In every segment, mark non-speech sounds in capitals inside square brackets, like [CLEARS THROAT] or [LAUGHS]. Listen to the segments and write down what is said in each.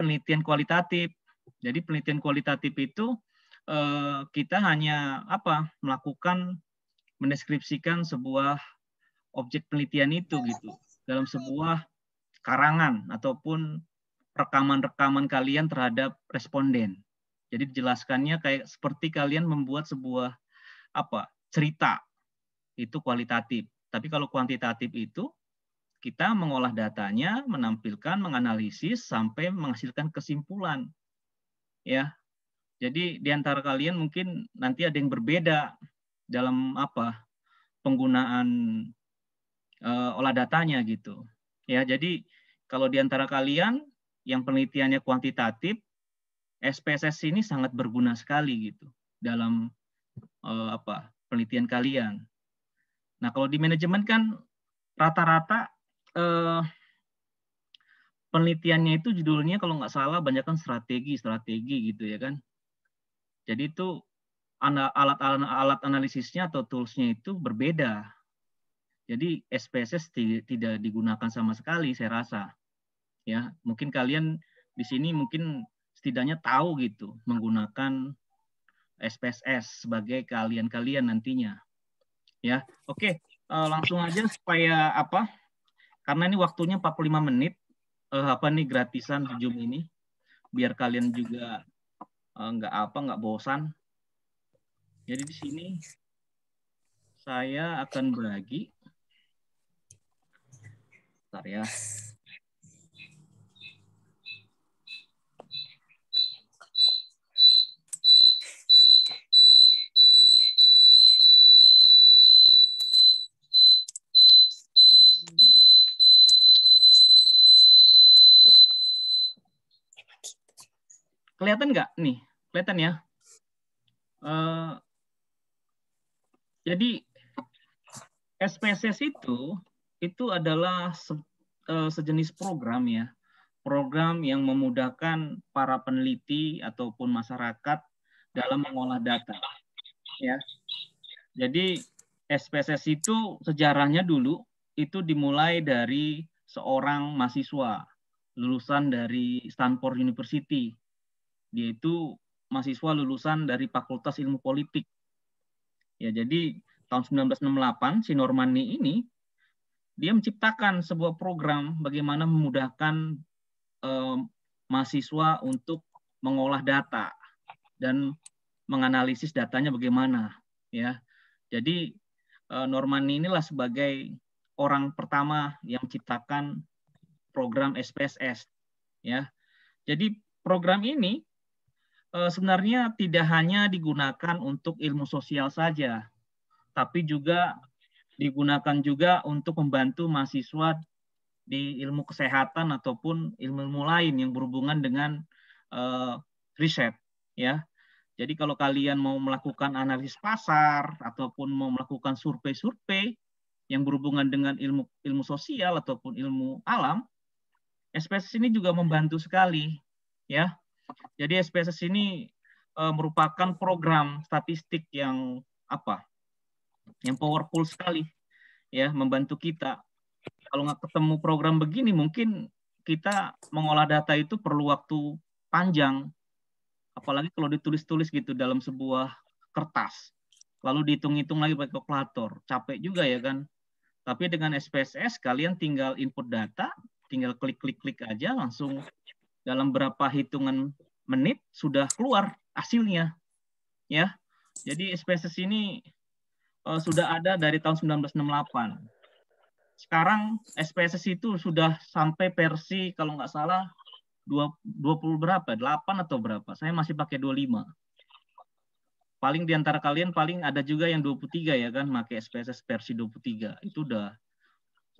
penelitian kualitatif. Jadi penelitian kualitatif itu eh, kita hanya apa melakukan mendeskripsikan sebuah objek penelitian itu gitu dalam sebuah karangan ataupun rekaman-rekaman kalian terhadap responden. Jadi dijelaskannya kayak seperti kalian membuat sebuah apa cerita itu kualitatif. Tapi kalau kuantitatif itu kita mengolah datanya, menampilkan, menganalisis sampai menghasilkan kesimpulan. Ya. Jadi di antara kalian mungkin nanti ada yang berbeda dalam apa? penggunaan e, olah datanya gitu. Ya, jadi kalau di antara kalian yang penelitiannya kuantitatif, SPSS ini sangat berguna sekali gitu dalam e, apa? penelitian kalian. Nah, kalau di manajemen kan rata-rata eh, penelitiannya itu judulnya kalau nggak salah banyak kan strategi strategi gitu ya kan jadi itu alat-alat analisisnya atau toolsnya itu berbeda jadi SPSS tidak digunakan sama sekali saya rasa ya mungkin kalian di sini mungkin setidaknya tahu gitu menggunakan SPSS sebagai kalian-kalian nantinya ya oke eh, langsung aja supaya apa karena ini waktunya 45 menit uh, apa nih gratisan di Zoom ini biar kalian juga nggak eh, nggak apa nggak bosan jadi di sini saya akan berbagi bentar ya kelihatan nggak nih? Kelihatan ya. Uh, jadi SPSS itu itu adalah se, uh, sejenis program ya, program yang memudahkan para peneliti ataupun masyarakat dalam mengolah data. Ya. Jadi SPSS itu sejarahnya dulu itu dimulai dari seorang mahasiswa lulusan dari Stanford University dia itu mahasiswa lulusan dari Fakultas Ilmu Politik. Ya, jadi tahun 1968 si Normani ini dia menciptakan sebuah program bagaimana memudahkan eh, mahasiswa untuk mengolah data dan menganalisis datanya bagaimana ya. Jadi eh, Normani inilah sebagai orang pertama yang menciptakan program SPSS ya. Jadi program ini Eh, sebenarnya tidak hanya digunakan untuk ilmu sosial saja, tapi juga digunakan juga untuk membantu mahasiswa di ilmu kesehatan ataupun ilmu-ilmu lain yang berhubungan dengan uh, riset ya. Jadi kalau kalian mau melakukan analisis pasar ataupun mau melakukan survei-survei yang berhubungan dengan ilmu ilmu sosial ataupun ilmu alam, SPSS ini juga membantu sekali ya jadi SPSS ini e, merupakan program statistik yang apa? Yang powerful sekali ya, membantu kita. Kalau nggak ketemu program begini mungkin kita mengolah data itu perlu waktu panjang. Apalagi kalau ditulis-tulis gitu dalam sebuah kertas. Lalu dihitung-hitung lagi pakai kalkulator. Capek juga ya kan? Tapi dengan SPSS kalian tinggal input data, tinggal klik-klik-klik aja langsung dalam berapa hitungan menit sudah keluar hasilnya ya jadi spesies ini uh, sudah ada dari tahun 1968 sekarang spesies itu sudah sampai versi kalau nggak salah 20 berapa 8 atau berapa saya masih pakai 25 paling diantara kalian paling ada juga yang 23 ya kan pakai spesies versi 23 itu udah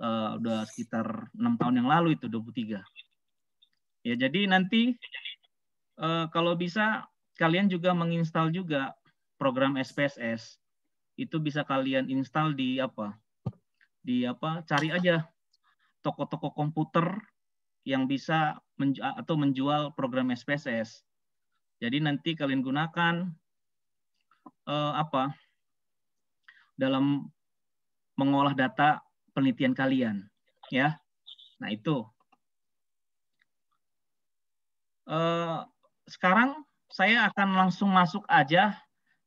uh, udah sekitar enam tahun yang lalu itu 23 Ya jadi nanti uh, kalau bisa kalian juga menginstal juga program SPSS. Itu bisa kalian install di apa? Di apa? Cari aja toko-toko komputer yang bisa menju atau menjual program SPSS. Jadi nanti kalian gunakan uh, apa? dalam mengolah data penelitian kalian, ya. Nah, itu Eh, sekarang saya akan langsung masuk aja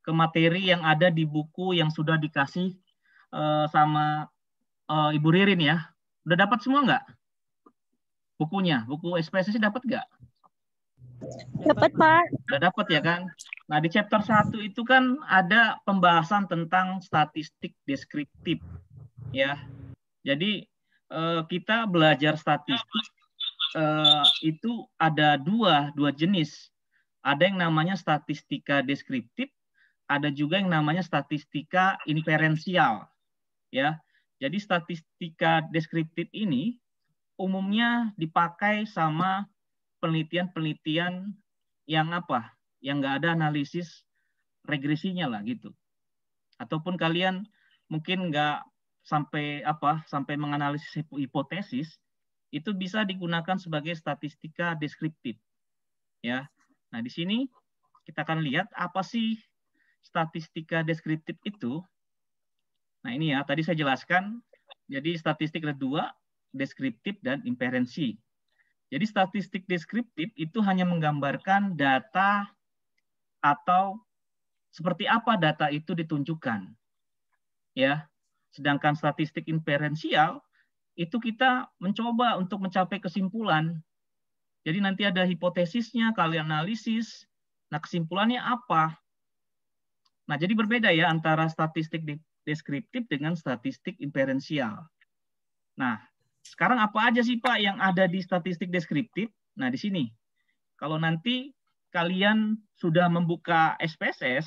ke materi yang ada di buku yang sudah dikasih uh, sama uh, Ibu Ririn ya. Udah dapat semua nggak? Bukunya, buku SPSS dapat nggak? Dapat, Pak. Udah dapat ya kan? Nah, di chapter 1 itu kan ada pembahasan tentang statistik deskriptif ya. Jadi uh, kita belajar statistik eh, itu ada dua dua jenis. Ada yang namanya statistika deskriptif, ada juga yang namanya statistika inferensial. Ya. Jadi statistika deskriptif ini umumnya dipakai sama penelitian-penelitian yang apa? Yang nggak ada analisis regresinya lah gitu. Ataupun kalian mungkin nggak sampai apa sampai menganalisis hipotesis itu bisa digunakan sebagai statistika deskriptif. Ya. Nah, di sini kita akan lihat apa sih statistika deskriptif itu. Nah, ini ya, tadi saya jelaskan. Jadi statistik ada dua, deskriptif dan inferensi. Jadi statistik deskriptif itu hanya menggambarkan data atau seperti apa data itu ditunjukkan. Ya. Sedangkan statistik inferensial itu kita mencoba untuk mencapai kesimpulan. Jadi nanti ada hipotesisnya, kalian analisis. Nah, kesimpulannya apa? Nah, jadi berbeda ya antara statistik deskriptif dengan statistik inferensial. Nah, sekarang apa aja sih Pak yang ada di statistik deskriptif? Nah, di sini. Kalau nanti kalian sudah membuka SPSS,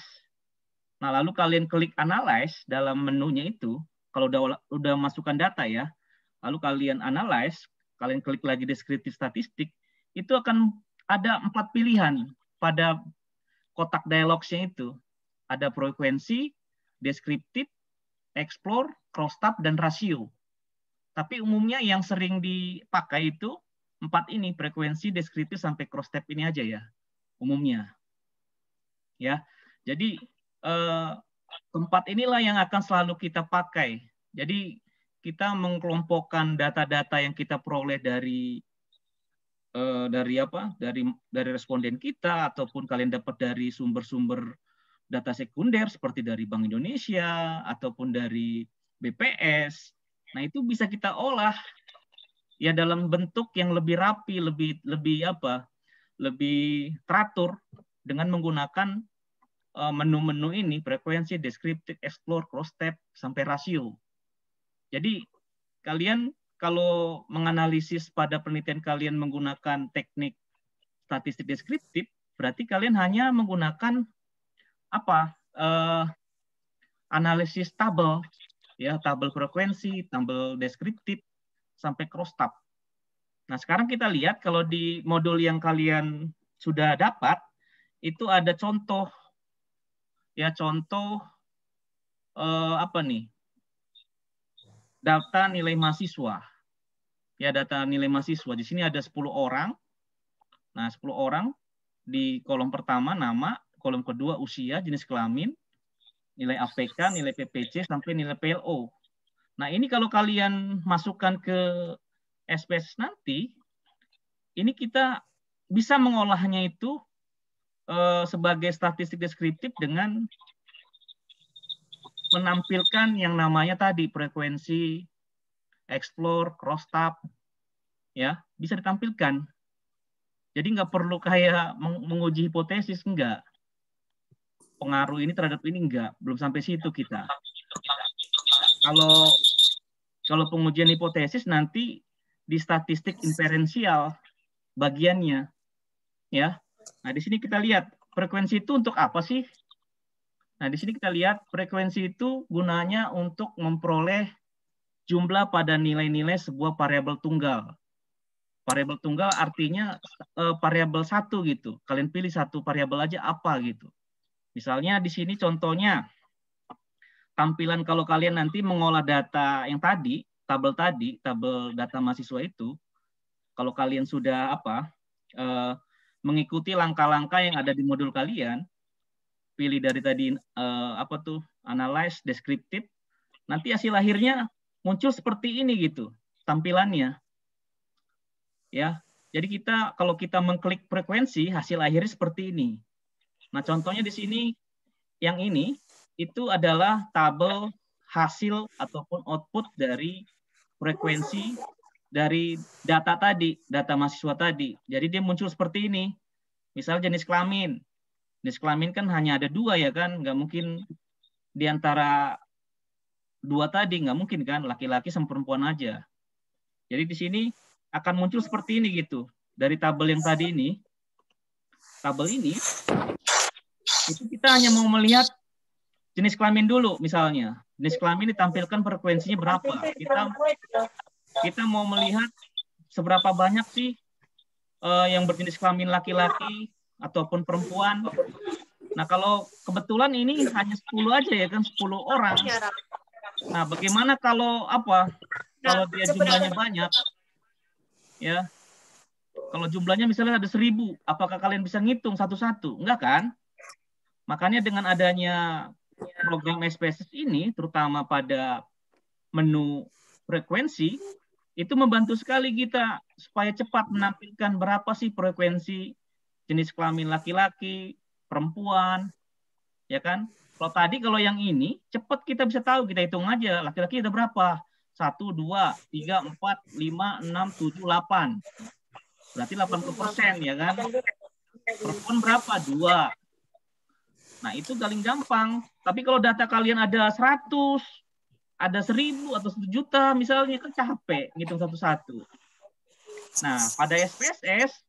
nah lalu kalian klik analyze dalam menunya itu, kalau udah, udah masukkan data ya, lalu kalian analyze, kalian klik lagi deskriptif statistik, itu akan ada empat pilihan pada kotak dialognya itu. Ada frekuensi, deskriptif, explore, crosstab, dan rasio. Tapi umumnya yang sering dipakai itu empat ini, frekuensi, deskriptif, sampai crosstab ini aja ya, umumnya. Ya, Jadi eh, keempat inilah yang akan selalu kita pakai. Jadi kita mengkelompokkan data-data yang kita peroleh dari eh, dari apa dari dari responden kita ataupun kalian dapat dari sumber-sumber data sekunder seperti dari Bank Indonesia ataupun dari BPS. Nah itu bisa kita olah ya dalam bentuk yang lebih rapi, lebih lebih apa, lebih teratur dengan menggunakan eh, menu-menu ini frekuensi, deskriptif, explore, cross tab sampai rasio. Jadi kalian kalau menganalisis pada penelitian kalian menggunakan teknik statistik deskriptif, berarti kalian hanya menggunakan apa? Eh, analisis tabel ya, tabel frekuensi, tabel deskriptif sampai cross tab. Nah, sekarang kita lihat kalau di modul yang kalian sudah dapat itu ada contoh ya contoh eh, apa nih? data nilai mahasiswa. Ya, data nilai mahasiswa. Di sini ada 10 orang. Nah, 10 orang di kolom pertama nama, kolom kedua usia, jenis kelamin, nilai APK, nilai PPC, sampai nilai PLO. Nah, ini kalau kalian masukkan ke SPS nanti, ini kita bisa mengolahnya itu eh, sebagai statistik deskriptif dengan menampilkan yang namanya tadi frekuensi, explore, cross tab, ya bisa ditampilkan. Jadi nggak perlu kayak menguji hipotesis enggak. Pengaruh ini terhadap ini enggak, belum sampai situ kita. Kalau kalau pengujian hipotesis nanti di statistik inferensial bagiannya ya. Nah, di sini kita lihat frekuensi itu untuk apa sih? Nah, di sini kita lihat frekuensi itu gunanya untuk memperoleh jumlah pada nilai-nilai sebuah variabel tunggal. Variabel tunggal artinya e, variabel satu gitu. Kalian pilih satu variabel aja apa gitu. Misalnya di sini contohnya tampilan kalau kalian nanti mengolah data yang tadi, tabel tadi, tabel data mahasiswa itu, kalau kalian sudah apa e, mengikuti langkah-langkah yang ada di modul kalian, pilih dari tadi uh, apa tuh analyze deskriptif nanti hasil akhirnya muncul seperti ini gitu tampilannya ya jadi kita kalau kita mengklik frekuensi hasil akhirnya seperti ini nah contohnya di sini yang ini itu adalah tabel hasil ataupun output dari frekuensi dari data tadi data mahasiswa tadi jadi dia muncul seperti ini misal jenis kelamin Jenis kelamin kan hanya ada dua ya kan, nggak mungkin diantara dua tadi nggak mungkin kan laki-laki sama perempuan aja. Jadi di sini akan muncul seperti ini gitu dari tabel yang tadi ini. Tabel ini itu kita hanya mau melihat jenis kelamin dulu misalnya. Jenis kelamin ditampilkan frekuensinya berapa. Kita kita mau melihat seberapa banyak sih uh, yang berjenis kelamin laki-laki ataupun perempuan. Nah, kalau kebetulan ini hanya 10 aja ya kan 10 orang. Iya, nah, bagaimana kalau apa? Kalau nah, dia jumlahnya banyak ya. Kalau jumlahnya misalnya ada seribu, apakah kalian bisa ngitung satu-satu? Enggak kan? Makanya dengan adanya program SPSS ini, terutama pada menu frekuensi, itu membantu sekali kita supaya cepat menampilkan berapa sih frekuensi jenis kelamin laki-laki, perempuan, ya kan? Kalau tadi kalau yang ini cepat kita bisa tahu kita hitung aja laki-laki ada berapa? satu dua tiga empat lima enam tujuh delapan Berarti delapan puluh persen ya kan? Perempuan berapa? dua Nah, itu paling gampang. Tapi kalau data kalian ada seratus ada seribu atau satu juta misalnya kan capek ngitung satu-satu. Nah, pada SPSS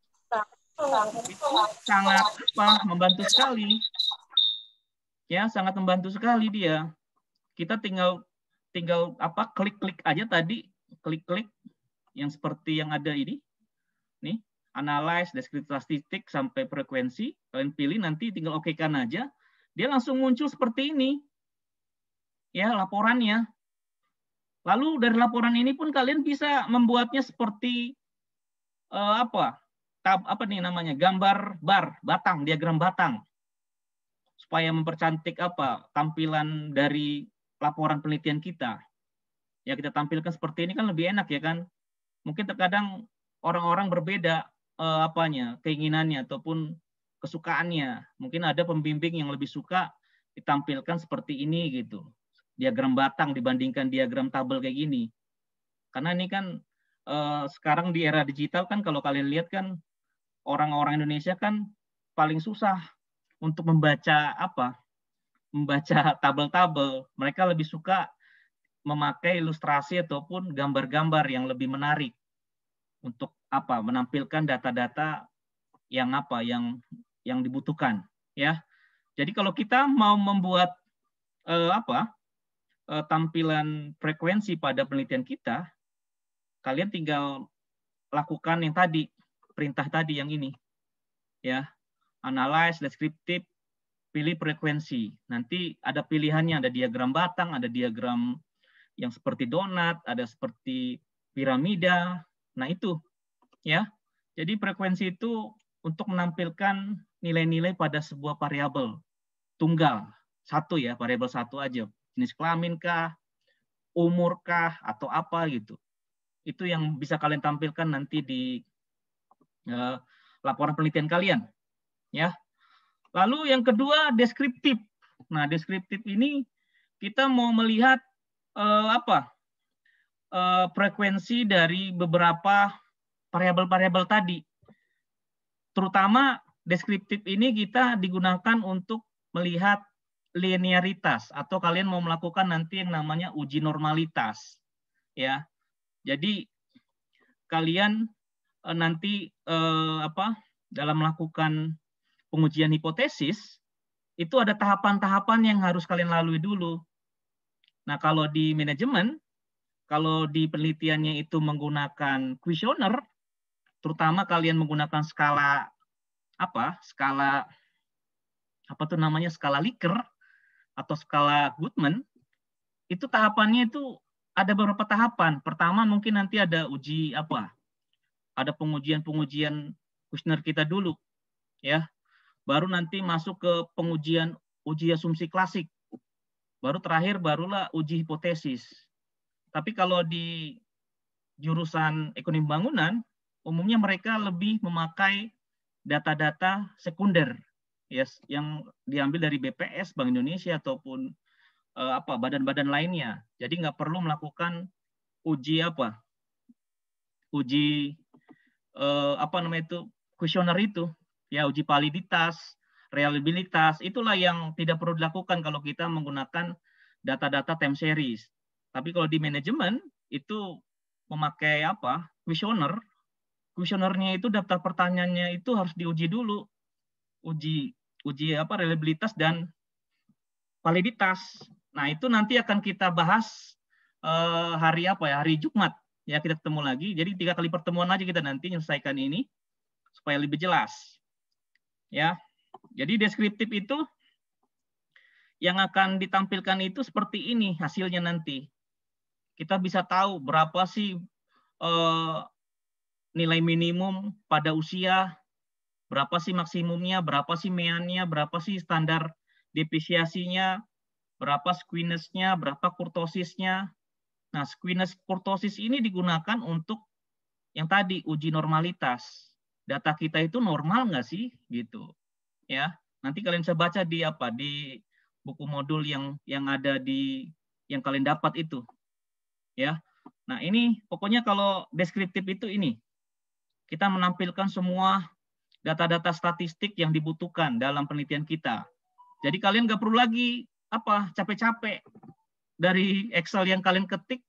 itu sangat apa membantu sekali ya sangat membantu sekali dia kita tinggal tinggal apa klik-klik aja tadi klik-klik yang seperti yang ada ini nih analyze deskripsi statistik sampai frekuensi kalian pilih nanti tinggal oke kan aja dia langsung muncul seperti ini ya laporannya lalu dari laporan ini pun kalian bisa membuatnya seperti uh, apa tab apa nih namanya gambar bar batang diagram batang supaya mempercantik apa tampilan dari laporan penelitian kita ya kita tampilkan seperti ini kan lebih enak ya kan mungkin terkadang orang-orang berbeda eh, apanya keinginannya ataupun kesukaannya mungkin ada pembimbing yang lebih suka ditampilkan seperti ini gitu diagram batang dibandingkan diagram tabel kayak gini karena ini kan eh, sekarang di era digital kan kalau kalian lihat kan orang-orang Indonesia kan paling susah untuk membaca apa? Membaca [LAUGHS] tabel-tabel. Mereka lebih suka memakai ilustrasi ataupun gambar-gambar yang lebih menarik untuk apa? Menampilkan data-data yang apa? Yang yang dibutuhkan, ya. Jadi kalau kita mau membuat eh, apa? Eh, tampilan frekuensi pada penelitian kita, kalian tinggal lakukan yang tadi perintah tadi yang ini. Ya, analyze, deskriptif pilih frekuensi. Nanti ada pilihannya, ada diagram batang, ada diagram yang seperti donat, ada seperti piramida. Nah, itu ya. Jadi frekuensi itu untuk menampilkan nilai-nilai pada sebuah variabel tunggal. Satu ya, variabel satu aja. Jenis kelamin kah, umur kah atau apa gitu. Itu yang bisa kalian tampilkan nanti di Eh, laporan penelitian kalian. Ya. Lalu yang kedua deskriptif. Nah, deskriptif ini kita mau melihat eh, apa? Eh, frekuensi dari beberapa variabel-variabel tadi. Terutama deskriptif ini kita digunakan untuk melihat linearitas atau kalian mau melakukan nanti yang namanya uji normalitas ya jadi kalian Eh, nanti eh, apa dalam melakukan pengujian hipotesis itu ada tahapan-tahapan yang harus kalian lalui dulu. Nah, kalau di manajemen, kalau di penelitiannya itu menggunakan kuesioner, terutama kalian menggunakan skala apa? Skala apa tuh namanya? Skala Likert atau skala Goodman. Itu tahapannya itu ada beberapa tahapan. Pertama mungkin nanti ada uji apa? ada pengujian-pengujian kuesioner kita dulu ya baru nanti masuk ke pengujian uji asumsi klasik baru terakhir barulah uji hipotesis tapi kalau di jurusan ekonomi bangunan umumnya mereka lebih memakai data-data sekunder yes ya, yang diambil dari BPS Bank Indonesia ataupun eh, apa badan-badan lainnya jadi nggak perlu melakukan uji apa uji uh, apa namanya itu kuesioner itu ya uji validitas reliabilitas itulah yang tidak perlu dilakukan kalau kita menggunakan data-data time series tapi kalau di manajemen itu memakai apa kuesioner kuesionernya itu daftar pertanyaannya itu harus diuji dulu uji uji apa reliabilitas dan validitas nah itu nanti akan kita bahas uh, hari apa ya hari Jumat ya kita ketemu lagi. Jadi tiga kali pertemuan aja kita nanti menyelesaikan ini supaya lebih jelas. Ya. Jadi deskriptif itu yang akan ditampilkan itu seperti ini hasilnya nanti. Kita bisa tahu berapa sih eh, nilai minimum pada usia, berapa sih maksimumnya, berapa sih meannya, berapa sih standar depresiasinya, berapa squinessnya, berapa kurtosisnya, Nah, squamous kurtosis ini digunakan untuk yang tadi uji normalitas. Data kita itu normal nggak sih gitu. Ya. Nanti kalian bisa baca di apa di buku modul yang yang ada di yang kalian dapat itu. Ya. Nah, ini pokoknya kalau deskriptif itu ini. Kita menampilkan semua data-data statistik yang dibutuhkan dalam penelitian kita. Jadi kalian nggak perlu lagi apa capek-capek dari Excel yang kalian ketik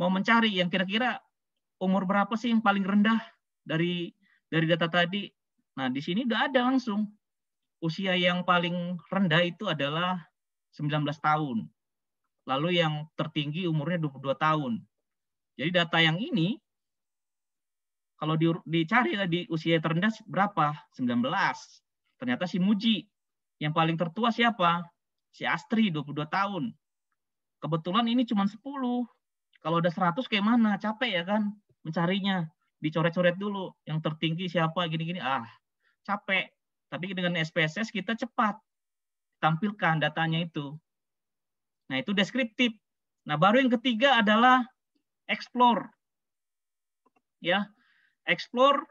mau mencari yang kira-kira umur berapa sih yang paling rendah dari dari data tadi. Nah, di sini udah ada langsung. Usia yang paling rendah itu adalah 19 tahun. Lalu yang tertinggi umurnya 22 tahun. Jadi data yang ini kalau dicari di usia terendah berapa? 19. Ternyata si Muji. Yang paling tertua siapa? Si Astri 22 tahun. Kebetulan ini cuma 10. Kalau udah 100 kayak mana? Capek ya kan mencarinya. Dicoret-coret dulu. Yang tertinggi siapa gini-gini. Ah, capek. Tapi dengan SPSS kita cepat tampilkan datanya itu. Nah, itu deskriptif. Nah, baru yang ketiga adalah explore. Ya. Explore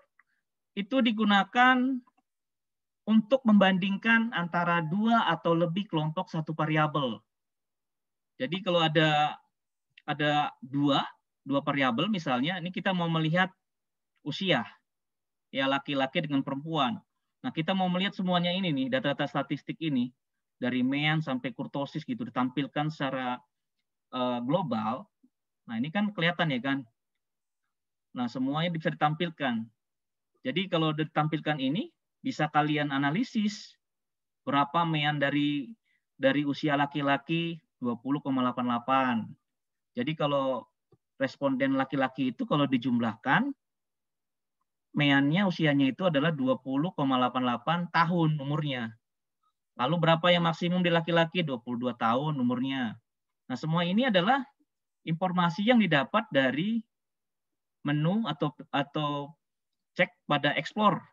itu digunakan untuk membandingkan antara dua atau lebih kelompok satu variabel. Jadi kalau ada ada dua dua variabel misalnya ini kita mau melihat usia ya laki-laki dengan perempuan. Nah kita mau melihat semuanya ini nih data-data statistik ini dari mean sampai kurtosis gitu ditampilkan secara uh, global. Nah ini kan kelihatan ya kan. Nah semuanya bisa ditampilkan. Jadi kalau ditampilkan ini bisa kalian analisis berapa mean dari dari usia laki-laki 20,88 jadi kalau responden laki-laki itu kalau dijumlahkan meannya usianya itu adalah 20,88 tahun umurnya. Lalu berapa yang maksimum di laki-laki? 22 tahun umurnya. Nah, semua ini adalah informasi yang didapat dari menu atau atau cek pada explore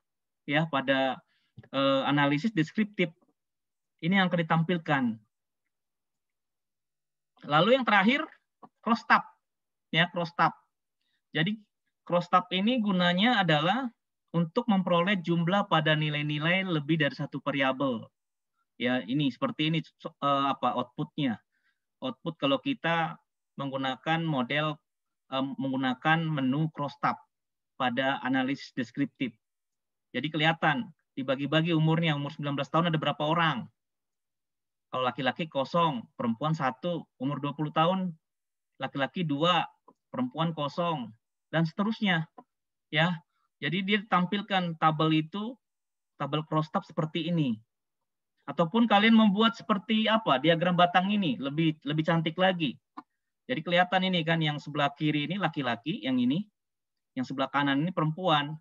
ya, pada eh, analisis deskriptif. Ini yang akan ditampilkan. Lalu yang terakhir cross tab ya cross tab. Jadi cross tab ini gunanya adalah untuk memperoleh jumlah pada nilai-nilai lebih dari satu variabel. Ya, ini seperti ini eh, apa outputnya. Output kalau kita menggunakan model eh, menggunakan menu cross tab pada analis deskriptif. Jadi kelihatan dibagi-bagi umurnya umur 19 tahun ada berapa orang. Kalau laki-laki kosong, perempuan satu, umur 20 tahun laki-laki dua, perempuan kosong, dan seterusnya. Ya, jadi dia tampilkan tabel itu, tabel tab seperti ini. Ataupun kalian membuat seperti apa diagram batang ini lebih lebih cantik lagi. Jadi kelihatan ini kan yang sebelah kiri ini laki-laki, yang ini, yang sebelah kanan ini perempuan.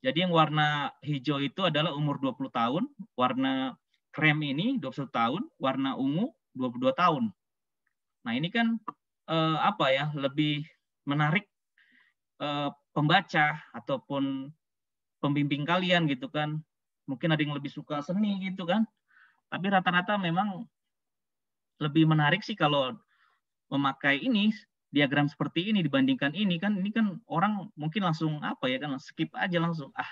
Jadi yang warna hijau itu adalah umur 20 tahun, warna krem ini 21 tahun, warna ungu 22 tahun. Nah ini kan eh, apa ya lebih menarik eh, pembaca ataupun pembimbing kalian gitu kan mungkin ada yang lebih suka seni gitu kan tapi rata-rata memang lebih menarik sih kalau memakai ini diagram seperti ini dibandingkan ini kan ini kan orang mungkin langsung apa ya kan skip aja langsung ah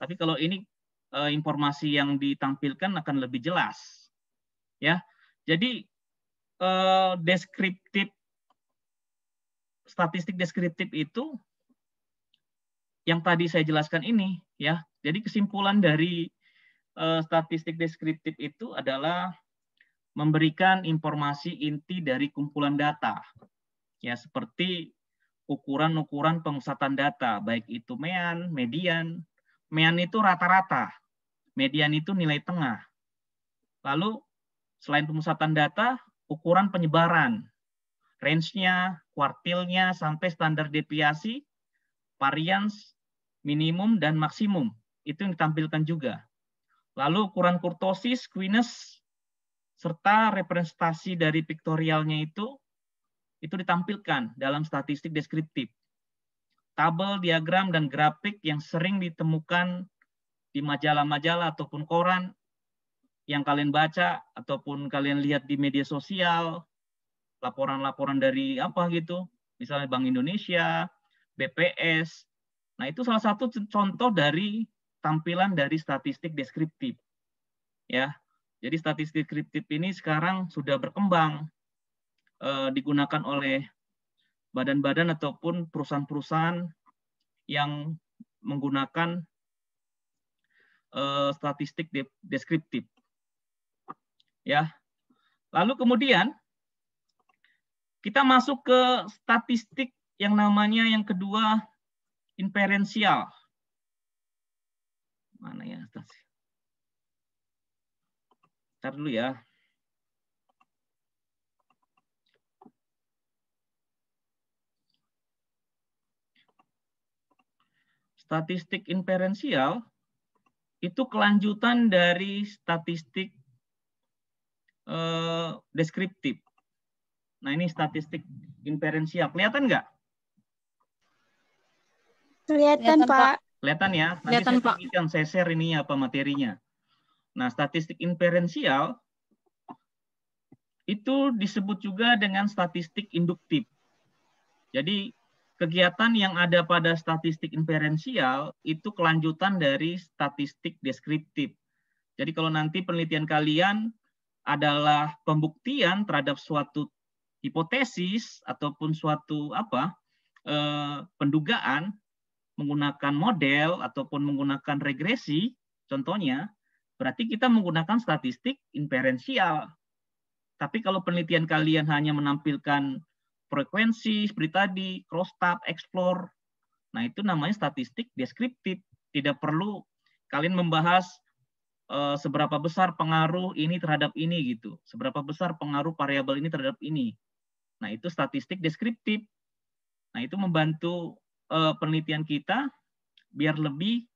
tapi kalau ini eh, informasi yang ditampilkan akan lebih jelas ya jadi Eh, deskriptif statistik deskriptif itu yang tadi saya jelaskan ini ya. Jadi kesimpulan dari uh, statistik deskriptif itu adalah memberikan informasi inti dari kumpulan data. Ya, seperti ukuran-ukuran pengusatan data, baik itu mean, median. Mean itu rata-rata, median itu nilai tengah. Lalu selain pemusatan data, ukuran penyebaran, range-nya, kuartilnya, sampai standar deviasi, varians, minimum, dan maksimum. Itu yang ditampilkan juga. Lalu ukuran kurtosis, Quinnes, serta representasi dari piktorialnya itu, itu ditampilkan dalam statistik deskriptif. Tabel, diagram, dan grafik yang sering ditemukan di majalah-majalah ataupun koran yang kalian baca ataupun kalian lihat di media sosial, laporan-laporan dari apa gitu, misalnya Bank Indonesia, BPS. Nah, itu salah satu contoh dari tampilan dari statistik deskriptif. Ya. Jadi statistik deskriptif ini sekarang sudah berkembang e, digunakan oleh badan-badan ataupun perusahaan-perusahaan yang menggunakan eh, statistik deskriptif ya. Lalu kemudian kita masuk ke statistik yang namanya yang kedua inferensial. Mana ya? Ntar dulu ya. statistik inferensial itu kelanjutan dari statistik Eh, deskriptif. Nah ini statistik inferensial. Kelihatan nggak? Kelihatan, Kelihatan Pak. Kelihatan ya. Nanti Kelihatan, saya Pak. saya share ini apa materinya. Nah statistik inferensial itu disebut juga dengan statistik induktif. Jadi kegiatan yang ada pada statistik inferensial itu kelanjutan dari statistik deskriptif. Jadi kalau nanti penelitian kalian adalah pembuktian terhadap suatu hipotesis ataupun suatu apa eh, pendugaan menggunakan model ataupun menggunakan regresi contohnya berarti kita menggunakan statistik inferensial tapi kalau penelitian kalian hanya menampilkan frekuensi seperti tadi cross tab explore nah itu namanya statistik deskriptif tidak perlu kalian membahas Eh, seberapa besar pengaruh ini terhadap ini gitu, seberapa besar pengaruh variabel ini terhadap ini. Nah itu statistik deskriptif. Nah itu membantu uh, penelitian kita biar lebih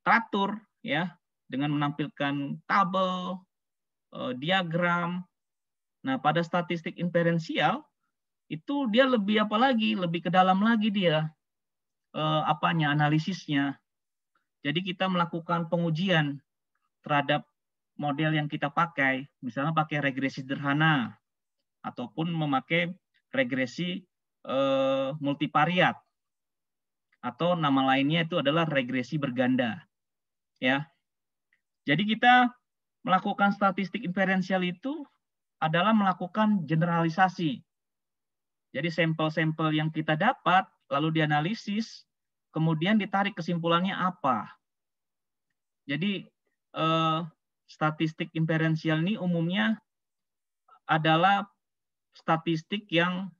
teratur ya dengan menampilkan tabel, uh, diagram. Nah pada statistik inferensial itu dia lebih apa lagi, lebih ke dalam lagi dia uh, apanya analisisnya. Jadi kita melakukan pengujian terhadap model yang kita pakai, misalnya pakai regresi sederhana ataupun memakai regresi eh, multivariat atau nama lainnya itu adalah regresi berganda. Ya. Jadi kita melakukan statistik inferensial itu adalah melakukan generalisasi. Jadi sampel-sampel yang kita dapat lalu dianalisis, kemudian ditarik kesimpulannya apa. Jadi uh, statistik inferensial ini umumnya adalah statistik yang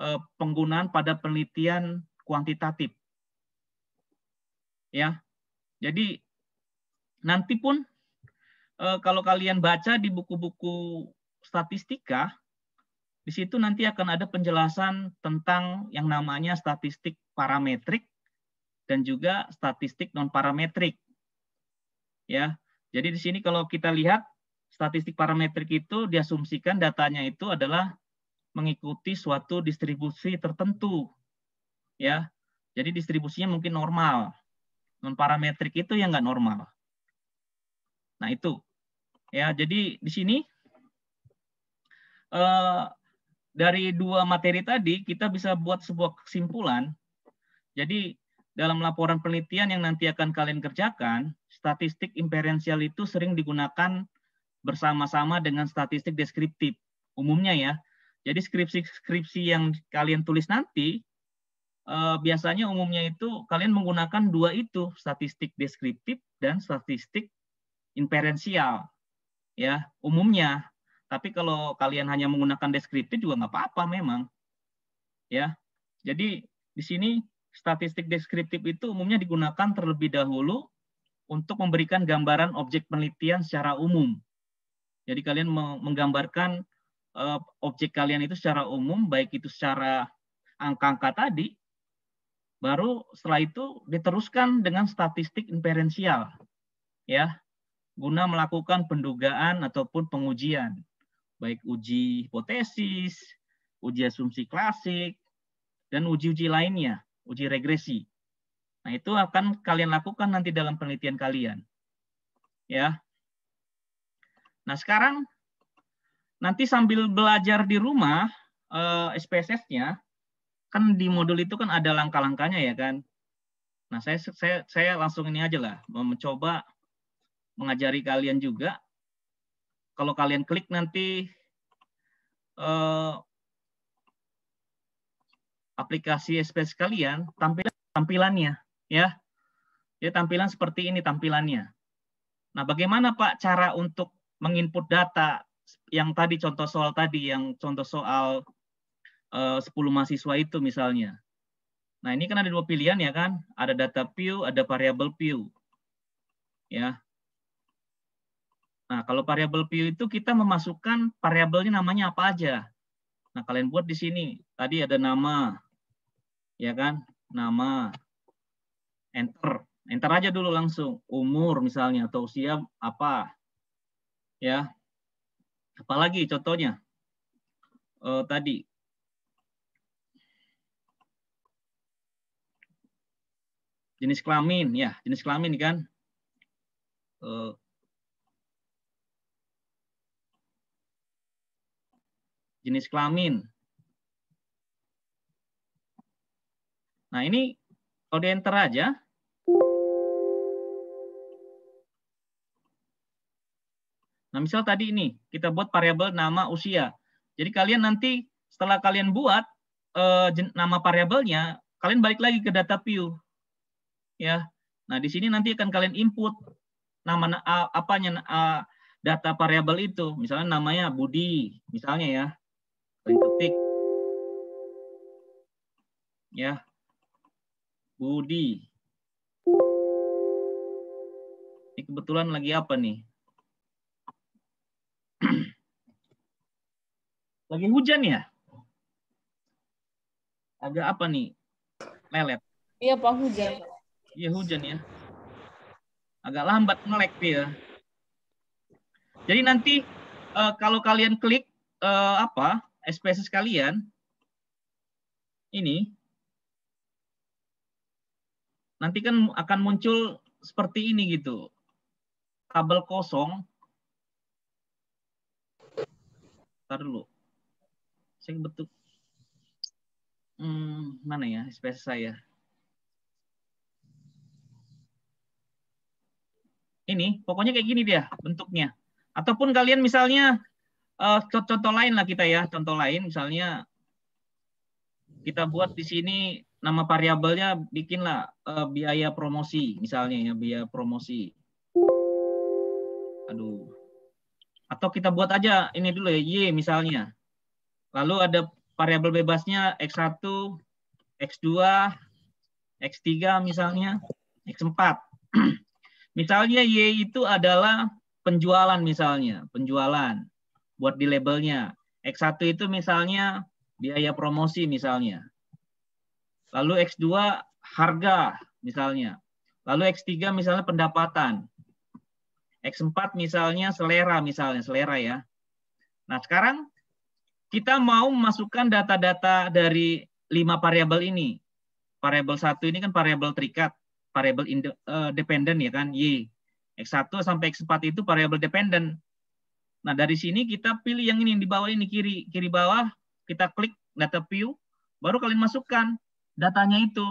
uh, penggunaan pada penelitian kuantitatif. Ya. Jadi nanti pun uh, kalau kalian baca di buku-buku statistika di situ nanti akan ada penjelasan tentang yang namanya statistik parametrik dan juga statistik non parametrik ya. Jadi di sini kalau kita lihat statistik parametrik itu diasumsikan datanya itu adalah mengikuti suatu distribusi tertentu. Ya. Jadi distribusinya mungkin normal. Non parametrik itu yang nggak normal. Nah, itu. Ya, jadi di sini eh, dari dua materi tadi kita bisa buat sebuah kesimpulan. Jadi dalam laporan penelitian yang nanti akan kalian kerjakan, statistik inferensial itu sering digunakan bersama-sama dengan statistik deskriptif. Umumnya ya. Jadi skripsi-skripsi yang kalian tulis nanti eh, biasanya umumnya itu kalian menggunakan dua itu, statistik deskriptif dan statistik inferensial. Ya, umumnya. Tapi kalau kalian hanya menggunakan deskriptif juga nggak apa-apa memang. Ya. Jadi di sini statistik deskriptif itu umumnya digunakan terlebih dahulu untuk memberikan gambaran objek penelitian secara umum. Jadi kalian menggambarkan eh, objek kalian itu secara umum, baik itu secara angka-angka tadi, baru setelah itu diteruskan dengan statistik inferensial, ya, guna melakukan pendugaan ataupun pengujian, baik uji hipotesis, uji asumsi klasik, dan uji-uji lainnya uji regresi. Nah, itu akan kalian lakukan nanti dalam penelitian kalian. Ya. Nah, sekarang nanti sambil belajar di rumah eh, SPSS-nya kan di modul itu kan ada langkah-langkahnya ya kan. Nah, saya saya saya langsung ini aja lah mencoba mengajari kalian juga. Kalau kalian klik nanti eh, aplikasi Space kalian tampilan tampilannya ya. ya tampilan seperti ini tampilannya. Nah, bagaimana Pak cara untuk menginput data yang tadi contoh soal tadi yang contoh soal eh, uh, 10 mahasiswa itu misalnya. Nah, ini kan ada dua pilihan ya kan? Ada data view, ada variable view. Ya. Nah, kalau variable view itu kita memasukkan variabelnya namanya apa aja. Nah, kalian buat di sini. Tadi ada nama, ya kan? Nama, enter, enter aja dulu langsung umur misalnya atau usia apa, ya. Apalagi contohnya uh, tadi jenis kelamin, ya jenis kelamin kan. Eh. jenis kelamin, Nah ini kalau di enter aja, Nah, misal tadi ini kita buat variabel nama usia. Jadi kalian nanti setelah kalian buat eh, nama variabelnya, kalian balik lagi ke data view. Ya. Nah, di sini nanti akan kalian input nama apanya data variabel itu. Misalnya namanya Budi, misalnya ya. Kalian ketik. Ya. Budi. Ini kebetulan lagi apa nih? [CLEARS THROAT] lagi hujan ya? Agak apa nih? Lelet. Iya Pak, hujan. Iya hujan ya. Agak lambat melek dia. Ya. Jadi nanti uh, kalau kalian klik uh, apa SPSS kalian ini nanti kan akan muncul seperti ini gitu. Kabel kosong. Ntar dulu. Saya bentuk. Hmm, mana ya space saya? Ini, pokoknya kayak gini dia bentuknya. Ataupun kalian misalnya uh, eh, contoh, contoh lain lah kita ya, contoh lain misalnya kita buat di sini nama variabelnya bikinlah uh, biaya promosi misalnya ya biaya promosi. Aduh. Atau kita buat aja ini dulu ya y misalnya. Lalu ada variabel bebasnya x1, x2, x3 misalnya, x4. [CLEARS THROAT] misalnya y itu adalah penjualan misalnya, penjualan buat di labelnya. X1 itu misalnya biaya promosi misalnya. Lalu X2 harga misalnya. Lalu X3 misalnya pendapatan. X4 misalnya selera misalnya, selera ya. Nah, sekarang kita mau masukkan data-data dari lima variabel ini. Variabel satu ini kan variabel terikat, variabel independen eh, ya kan, Y. X1 sampai X4 itu variabel dependen. Nah, dari sini kita pilih yang ini yang di bawah ini kiri, kiri bawah, kita klik data view, baru kalian masukkan datanya itu.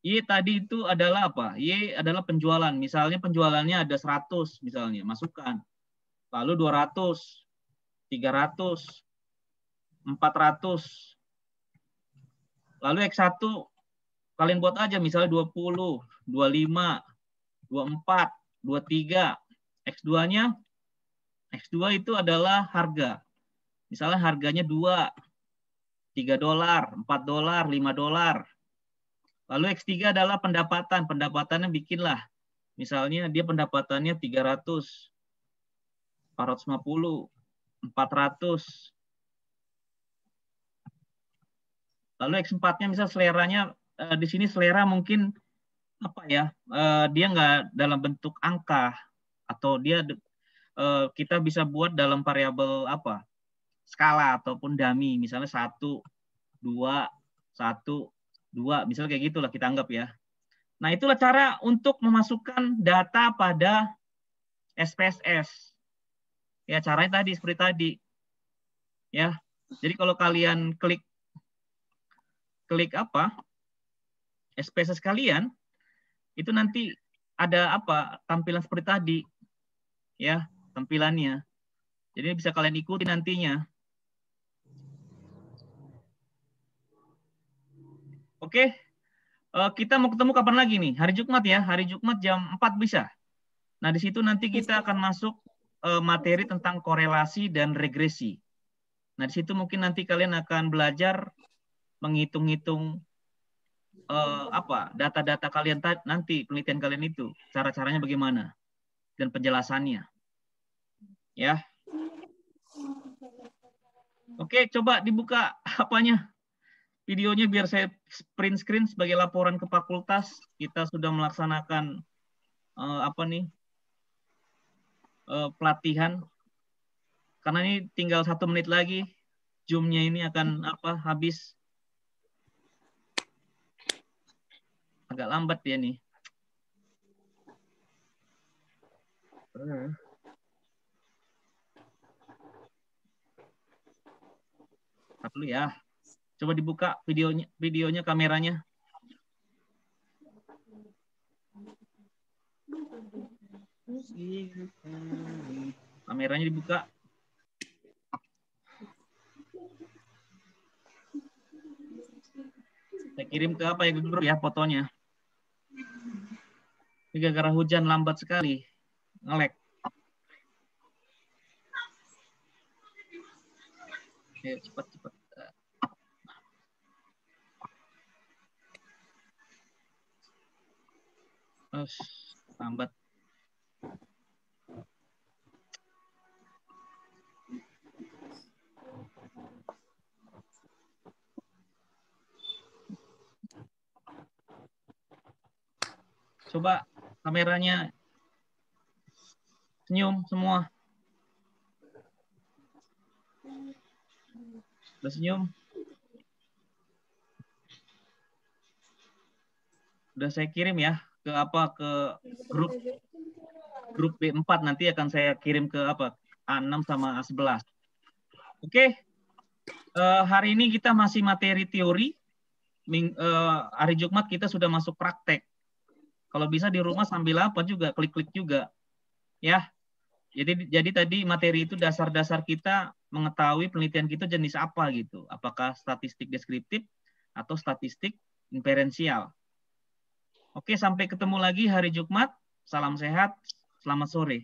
Y tadi itu adalah apa? Y adalah penjualan. Misalnya penjualannya ada 100 misalnya, masukkan. Lalu 200, 300, 400. Lalu X1 kalian buat aja misalnya 20, 25, 24, 23. X2-nya X2 itu adalah harga. Misalnya harganya 2. 3 dolar, 4 dolar, 5 dolar. Lalu X3 adalah pendapatan. Pendapatannya bikinlah. Misalnya dia pendapatannya 300, 450, 400. Lalu X4-nya misalnya seleranya eh, di sini selera mungkin apa ya? Eh, dia nggak dalam bentuk angka atau dia eh, kita bisa buat dalam variabel apa? skala ataupun dami misalnya satu dua satu dua misalnya kayak gitulah kita anggap ya nah itulah cara untuk memasukkan data pada SPSS ya caranya tadi seperti tadi ya jadi kalau kalian klik klik apa SPSS kalian itu nanti ada apa tampilan seperti tadi ya tampilannya jadi bisa kalian ikuti nantinya Oke. Uh, kita mau ketemu kapan lagi nih? Hari Jumat ya. Hari Jumat jam 4 bisa. Nah, di situ nanti kita akan masuk uh, materi tentang korelasi dan regresi. Nah, di situ mungkin nanti kalian akan belajar menghitung-hitung uh, apa data-data kalian nanti penelitian kalian itu, cara-caranya bagaimana dan penjelasannya. Ya. Oke, coba dibuka [LAUGHS] apanya? videonya biar saya print screen sebagai laporan ke fakultas. Kita sudah melaksanakan uh, apa nih uh, pelatihan. Karena ini tinggal satu menit lagi, zoomnya ini akan apa habis. Agak lambat ya nih. Uh. Satu ya. Coba dibuka videonya, videonya kameranya. Kameranya dibuka. Saya kirim ke apa ya Gubernur ya fotonya. Ini gara-gara hujan lambat sekali. Ngelek. Ayo cepat cepat. As, lambat. Coba kameranya senyum semua. Udah senyum? Udah saya kirim ya ke apa ke grup grup B4 nanti akan saya kirim ke apa A6 sama A11. Oke. Okay. Uh, eh, hari ini kita masih materi teori. Ming, uh, hari Jumat kita sudah masuk praktek. Kalau bisa di rumah sambil apa juga klik-klik juga. Ya. Jadi jadi tadi materi itu dasar-dasar kita mengetahui penelitian kita jenis apa gitu. Apakah statistik deskriptif atau statistik inferensial. Oke, sampai ketemu lagi hari Jumat. Salam sehat. Selamat sore.